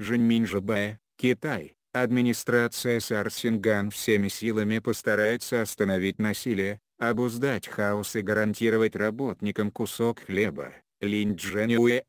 Жэньминжэбэ, Китай, администрация Сарсинган всеми силами постарается остановить насилие, обуздать хаос и гарантировать работникам кусок хлеба. Линь Джэнюэ.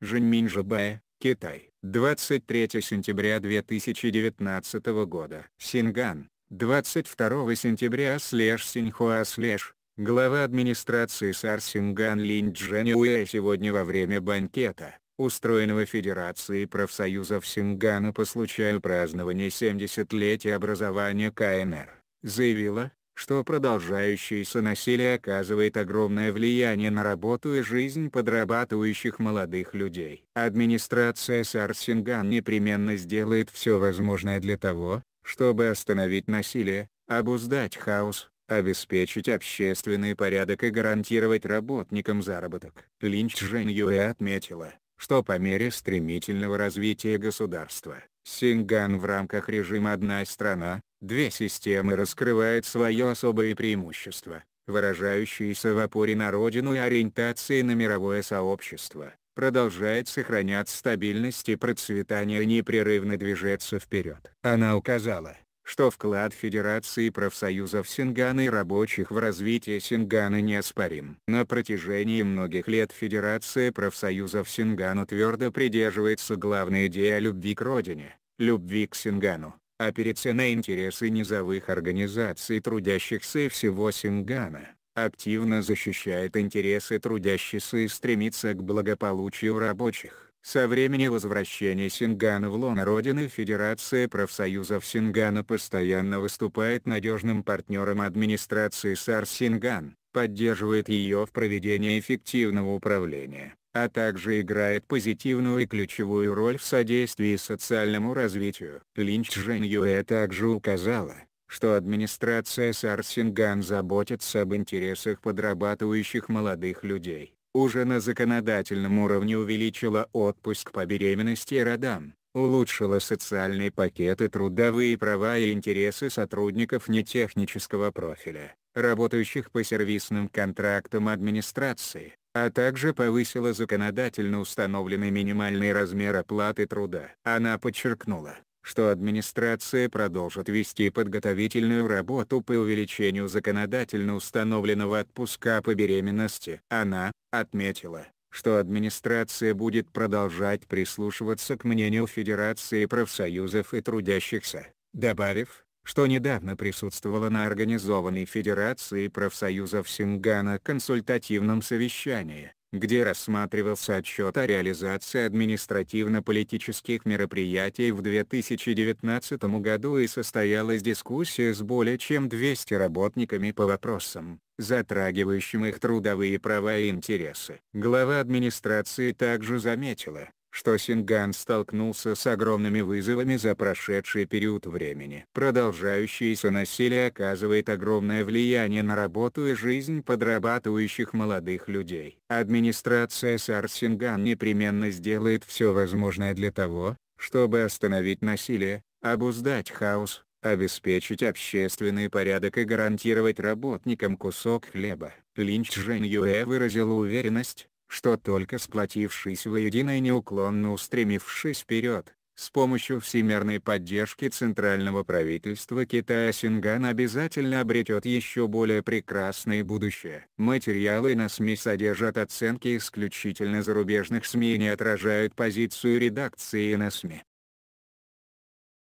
Жэньминжэбэ, Китай. 23 сентября 2019 года. Синган. 22 сентября слэш Синьхуа слэш. Глава администрации Сарсинган Линь Джэнюэ сегодня во время банкета устроенного Федерацией профсоюзов Сингана по случаю празднования 70-летия образования КНР, заявила, что продолжающееся насилие оказывает огромное влияние на работу и жизнь подрабатывающих молодых людей. Администрация Сарсинган непременно сделает все возможное для того, чтобы остановить насилие, обуздать хаос, обеспечить общественный порядок и гарантировать работникам заработок. Линч Жен Юэ отметила, что по мере стремительного развития государства, Синган в рамках режима «одна страна, две системы» раскрывает свое особое преимущество, выражающееся в опоре на родину и ориентации на мировое сообщество, продолжает сохранять стабильность и процветание и непрерывно движется вперед. Она указала, что вклад Федерации профсоюзов Сингана и рабочих в развитие Сингана неоспорим. На протяжении многих лет Федерация профсоюзов Сингана твердо придерживается главной идеи о любви к родине, любви к Сингану, а перед ценой интересы низовых организаций трудящихся и всего Сингана активно защищает интересы трудящихся и стремится к благополучию рабочих. Со времени возвращения Сингана в лоно Родины Федерация профсоюзов Сингана постоянно выступает надежным партнером администрации САР Синган, поддерживает ее в проведении эффективного управления, а также играет позитивную и ключевую роль в содействии социальному развитию. Линч Жен Юэ также указала, что администрация САР Синган заботится об интересах подрабатывающих молодых людей уже на законодательном уровне увеличила отпуск по беременности и родам, улучшила социальные пакеты трудовые права и интересы сотрудников нетехнического профиля, работающих по сервисным контрактам администрации, а также повысила законодательно установленный минимальный размер оплаты труда. Она подчеркнула, что администрация продолжит вести подготовительную работу по увеличению законодательно установленного отпуска по беременности. Она отметила, что администрация будет продолжать прислушиваться к мнению Федерации профсоюзов и трудящихся, добавив, что недавно присутствовала на организованной Федерации профсоюзов Сингана консультативном совещании, где рассматривался отчет о реализации административно-политических мероприятий в 2019 году и состоялась дискуссия с более чем 200 работниками по вопросам, затрагивающим их трудовые права и интересы. Глава администрации также заметила, что Синган столкнулся с огромными вызовами за прошедший период времени. Продолжающееся насилие оказывает огромное влияние на работу и жизнь подрабатывающих молодых людей. Администрация САР Синган непременно сделает все возможное для того, чтобы остановить насилие, обуздать хаос, обеспечить общественный порядок и гарантировать работникам кусок хлеба. Линч Жень Юэ выразила уверенность, что только сплотившись воедино и неуклонно устремившись вперед, с помощью всемирной поддержки Центрального правительства Китая Синган обязательно обретет еще более прекрасное будущее. Материалы на СМИ содержат оценки исключительно зарубежных СМИ и не отражают позицию редакции на СМИ.